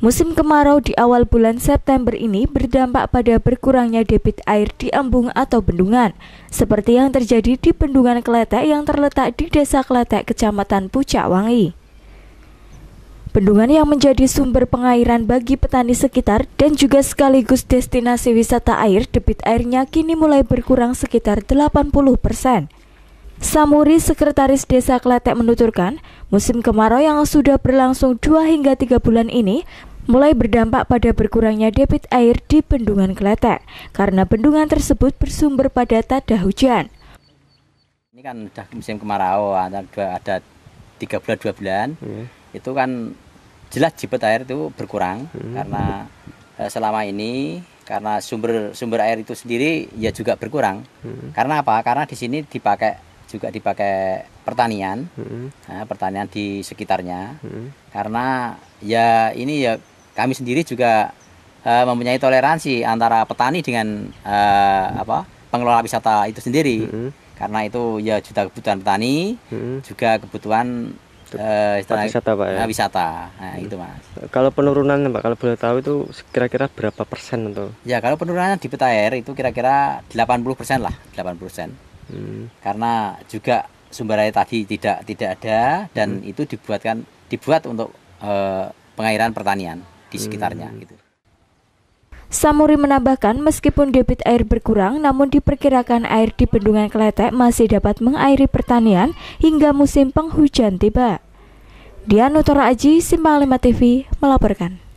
Musim kemarau di awal bulan September ini berdampak pada berkurangnya debit air di embung atau bendungan, seperti yang terjadi di Bendungan Kletek yang terletak di Desa Kletek, Kecamatan Pucakwangi. Bendungan yang menjadi sumber pengairan bagi petani sekitar dan juga sekaligus destinasi wisata air, debit airnya kini mulai berkurang sekitar 80 persen. Samuri, Sekretaris Desa Kletek menuturkan, musim kemarau yang sudah berlangsung 2 hingga 3 bulan ini mulai berdampak pada berkurangnya debit air di Bendungan Kelate karena bendungan tersebut bersumber pada tada hujan. Ini kan sudah musim kemarau, ada, ada bulan dua bulan, hmm. itu kan jelas debit air itu berkurang hmm. karena eh, selama ini karena sumber sumber air itu sendiri ya juga berkurang. Hmm. Karena apa? Karena di sini dipakai juga dipakai pertanian, hmm. nah, pertanian di sekitarnya, hmm. karena ya ini ya kami sendiri juga uh, mempunyai toleransi antara petani dengan uh, apa pengelola wisata itu sendiri -hmm. karena itu ya juga kebutuhan petani -hmm. juga kebutuhan uh, wisata pak ya wisata nah, hmm. itu mas kalau penurunan pak kalau boleh tahu itu kira-kira berapa persen untuk ya kalau penurunannya di PTR itu kira-kira 80 persen lah 80 persen hmm. karena juga sumber air tadi tidak tidak ada dan hmm. itu dibuatkan dibuat untuk uh, pengairan pertanian di sekitarnya hmm. gitu. Samuri menambahkan, meskipun debit air berkurang, namun diperkirakan air di Bendungan Kletek masih dapat mengairi pertanian hingga musim penghujan tiba. Dian Aji, Simpang 5 TV, melaporkan.